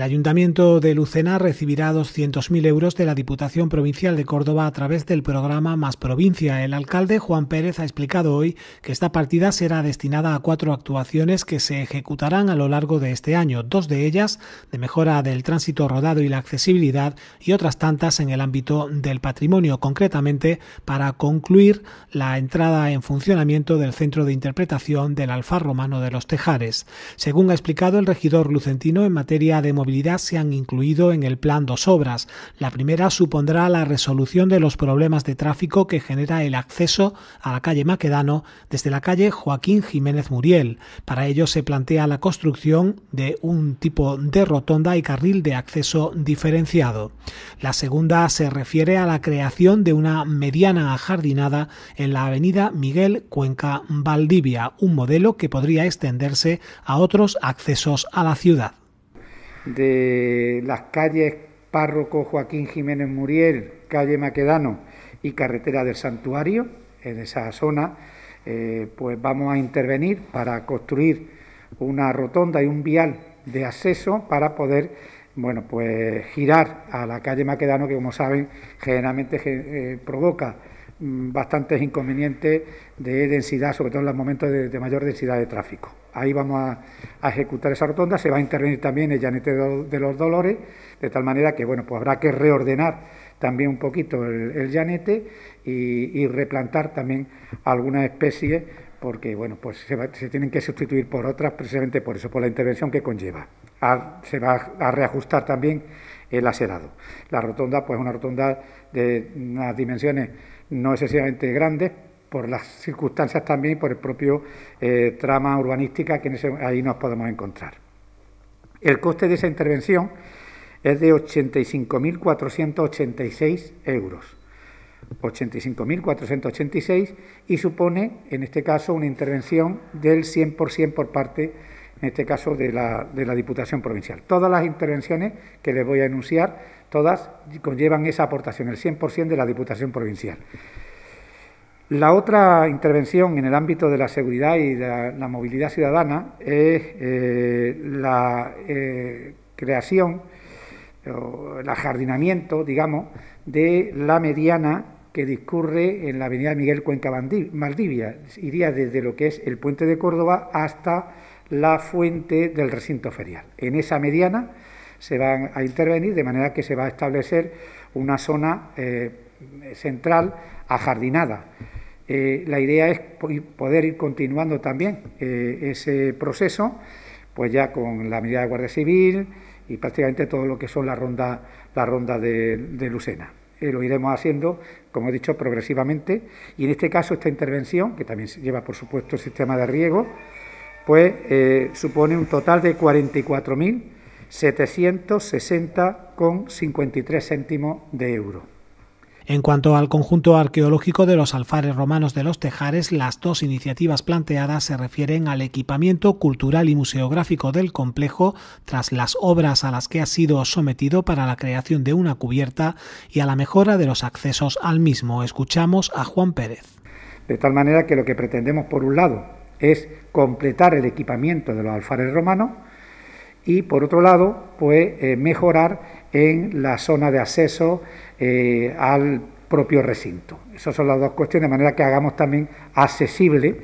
El Ayuntamiento de Lucena recibirá 200.000 euros de la Diputación Provincial de Córdoba a través del programa Más Provincia. El alcalde Juan Pérez ha explicado hoy que esta partida será destinada a cuatro actuaciones que se ejecutarán a lo largo de este año, dos de ellas de mejora del tránsito rodado y la accesibilidad y otras tantas en el ámbito del patrimonio, concretamente para concluir la entrada en funcionamiento del Centro de Interpretación del Alfar Romano de los Tejares. Según ha explicado el regidor lucentino en materia de movilidad, se han incluido en el plan dos obras. La primera supondrá la resolución de los problemas de tráfico que genera el acceso a la calle Maquedano desde la calle Joaquín Jiménez Muriel. Para ello se plantea la construcción de un tipo de rotonda y carril de acceso diferenciado. La segunda se refiere a la creación de una mediana ajardinada en la avenida Miguel Cuenca Valdivia, un modelo que podría extenderse a otros accesos a la ciudad de las calles Párroco Joaquín Jiménez Muriel, calle Maquedano y carretera del Santuario, en esa zona, eh, pues vamos a intervenir para construir una rotonda y un vial de acceso para poder bueno, pues girar a la calle Maquedano, que como saben, generalmente eh, provoca Mm, bastantes inconvenientes de densidad, sobre todo en los momentos de, mayor densidad de tráfico. Ahí vamos a, ejecutar esa rotonda, se va a intervenir también el llanete de, los dolores, de tal manera que bueno, pues habrá que reordenar también un poquito el, llanete y, replantar también algunas especies, porque bueno, pues se tienen que sustituir por otras precisamente por eso, por la intervención que conlleva se va a reajustar también el acerado. La rotonda, pues una rotonda de unas dimensiones no excesivamente grandes, por las circunstancias también y por el propio eh, trama urbanística que ahí nos podemos encontrar. El coste de esa intervención es de 85.486 euros. 85.486 y supone, en este caso, una intervención del 100% por parte de en este caso de la, de la Diputación Provincial. Todas las intervenciones que les voy a enunciar, todas conllevan esa aportación, el 100% de la Diputación Provincial. La otra intervención en el ámbito de la seguridad y de la, movilidad ciudadana es eh, la eh, creación o el ajardinamiento, digamos, de la mediana que discurre en la avenida Miguel Cuenca Maldivia. Iría desde lo que es el puente de Córdoba hasta la fuente del recinto ferial. En esa mediana se van a intervenir de manera que se va a establecer una zona eh, central ajardinada. Eh, la idea es poder ir continuando también eh, ese proceso, pues ya con la medida de Guardia Civil y prácticamente todo lo que son las ronda la ronda de, Lucena. lo iremos haciendo, como he dicho, progresivamente. Y en este caso, esta intervención, que también lleva, por supuesto, el sistema de riego, pues, eh, supone un total de 44.760,53 céntimos de euro. En cuanto al conjunto arqueológico de los alfares romanos de los Tejares, las dos iniciativas planteadas se refieren al equipamiento cultural y museográfico del complejo tras las obras a las que ha sido sometido para la creación de una cubierta y a la mejora de los accesos al mismo. Escuchamos a Juan Pérez. De tal manera que lo que pretendemos, por un lado, es completar el equipamiento de los alfares romanos y por otro lado, pues eh, mejorar en la zona de acceso eh, al propio recinto. Esas son las dos cuestiones, de manera que hagamos también accesible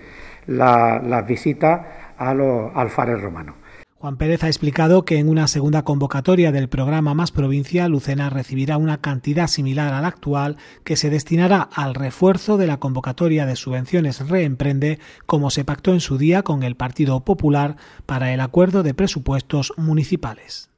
las la visitas a los alfares romanos. Juan Pérez ha explicado que en una segunda convocatoria del programa Más Provincia, Lucena recibirá una cantidad similar a la actual que se destinará al refuerzo de la convocatoria de subvenciones Reemprende, como se pactó en su día con el Partido Popular para el acuerdo de presupuestos municipales.